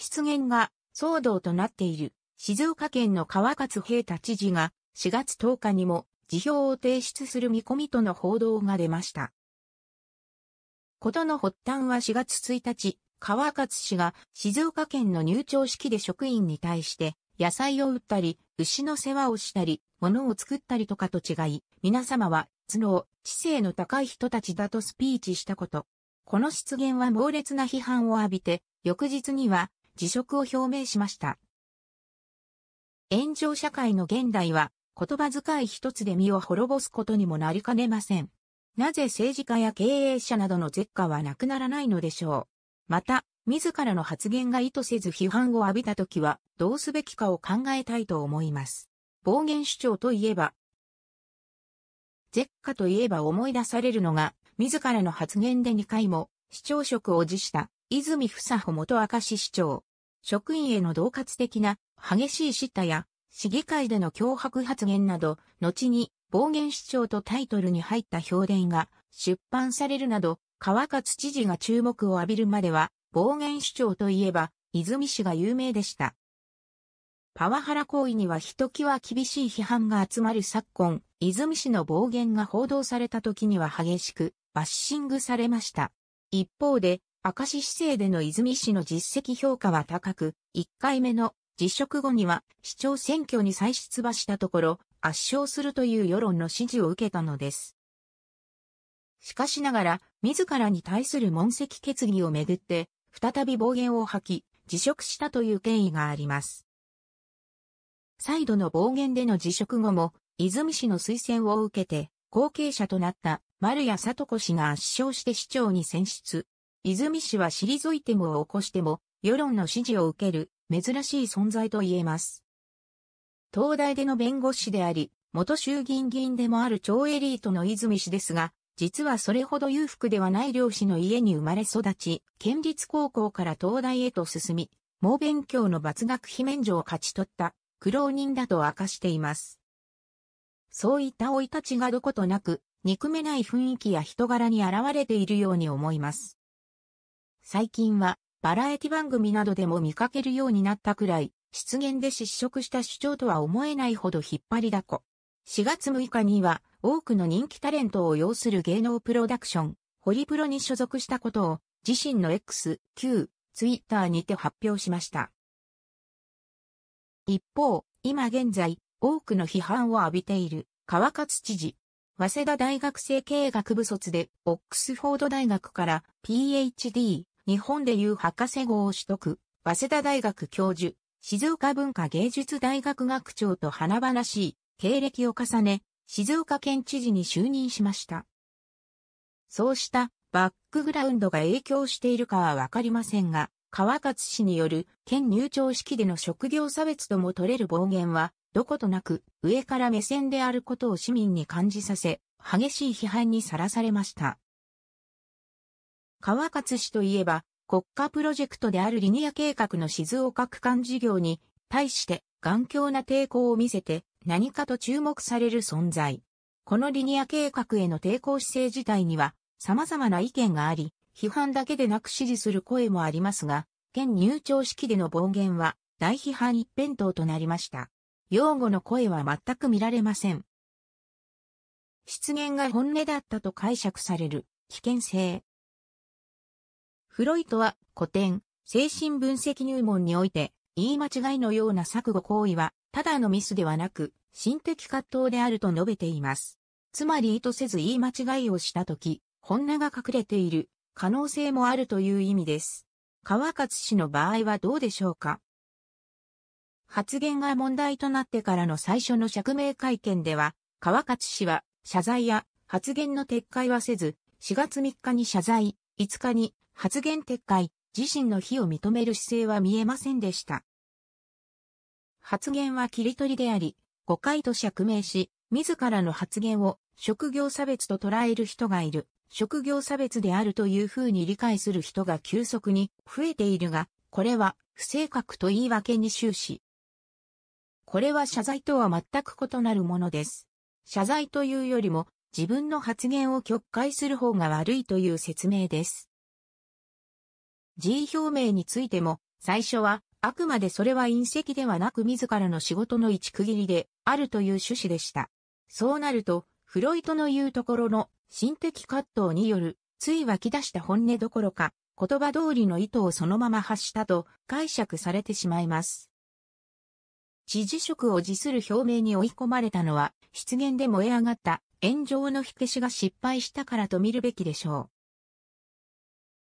出現が騒動となっている静岡県の川勝平太知事が4月10日にも辞表を提出する見込みとの報道が出ました。ことの発端は4月1日、川勝氏が静岡県の入庁式で職員に対して野菜を売ったり、牛の世話をしたり、物を作ったりとかと違い、皆様は頭脳、知性の高い人たちだとスピーチしたこと。この失言は猛烈な批判を浴びて、翌日には辞職を表明しました。炎上社会の現代は、言葉遣い一つで身を滅ぼすことにもなりかねません。なぜ政治家や経営者などの絶下はなくならないのでしょう。また、自らの発言が意図せず批判を浴びたときは、どうすべきかを考えたいと思います。暴言主張といえば、絶下といえば思い出されるのが、自らの発言で2回も、市長職を辞した、泉房穂元明石市長。職員への恫喝的な激しい叱咤や市議会での脅迫発言など、後に暴言主張とタイトルに入った評伝が出版されるなど、川勝知事が注目を浴びるまでは、暴言主張といえば、泉氏が有名でした。パワハラ行為にはひときわ厳しい批判が集まる昨今、泉氏の暴言が報道された時には激しくバッシングされました。一方で、明石市政での泉市の実績評価は高く、1回目の辞職後には市長選挙に再出馬したところ、圧勝するという世論の支持を受けたのです。しかしながら、自らに対する問責決議をめぐって、再び暴言を吐き、辞職したという経緯があります。再度の暴言での辞職後も、泉市の推薦を受けて、後継者となった丸谷聡子氏が圧勝して市長に選出、泉氏は退いてもを起こしても、世論の支持を受ける、珍しい存在と言えます。東大での弁護士であり、元衆議院議員でもある超エリートの泉氏ですが、実はそれほど裕福ではない漁師の家に生まれ育ち、県立高校から東大へと進み、猛勉強の罰学費免除を勝ち取った苦労人だと明かしています。そういった老いたちがどことなく、憎めない雰囲気や人柄に現れているように思います。最近はバラエティ番組などでも見かけるようになったくらい、失言で失職した主張とは思えないほど引っ張りだこ。4月6日には多くの人気タレントを擁する芸能プロダクション、ホリプロに所属したことを自身の X、Q、Twitter にて発表しました。一方、今現在、多くの批判を浴びている川勝知事。早稲田大学生経営学部卒で、オックスフォード大学から PhD、日本でいう博士号を取得、早稲田大学教授、静岡文化芸術大学学長と華々しい経歴を重ね、静岡県知事に就任しました。そうしたバックグラウンドが影響しているかはわかりませんが、川勝氏による県入庁式での職業差別とも取れる暴言は、どことなく上から目線であることを市民に感じさせ、激しい批判にさらされました。川勝氏といえば、国家プロジェクトであるリニア計画の静岡区間事業に対して頑強な抵抗を見せて何かと注目される存在。このリニア計画への抵抗姿勢自体には様々な意見があり、批判だけでなく支持する声もありますが、現入庁式での暴言は大批判一辺倒となりました。擁護の声は全く見られません。失言が本音だったと解釈される危険性。フロイトは古典、精神分析入門において、言い間違いのような錯誤行為は、ただのミスではなく、心的葛藤であると述べています。つまり意図せず言い間違いをしたとき、本音が隠れている可能性もあるという意味です。川勝氏の場合はどうでしょうか発言が問題となってからの最初の釈明会見では、川勝氏は謝罪や発言の撤回はせず、4月3日に謝罪、5日に発言撤回、自身の非を認める姿勢は見えませんでした。発言は切り取りであり、誤解と釈明し、自らの発言を職業差別と捉える人がいる。職業差別であるというふうに理解する人が急速に増えているが、これは不正確と言い訳に終始。これは謝罪とは全く異なるものです。謝罪というよりも自分の発言を曲解する方が悪いという説明です。G 表明についても、最初は、あくまでそれは隕石ではなく自らの仕事の一区切りで、あるという趣旨でした。そうなると、フロイトの言うところの、心的葛藤による、つい湧き出した本音どころか、言葉通りの意図をそのまま発したと解釈されてしまいます。知事職を辞する表明に追い込まれたのは、失言で燃え上がった炎上の火消しが失敗したからと見るべきでしょう。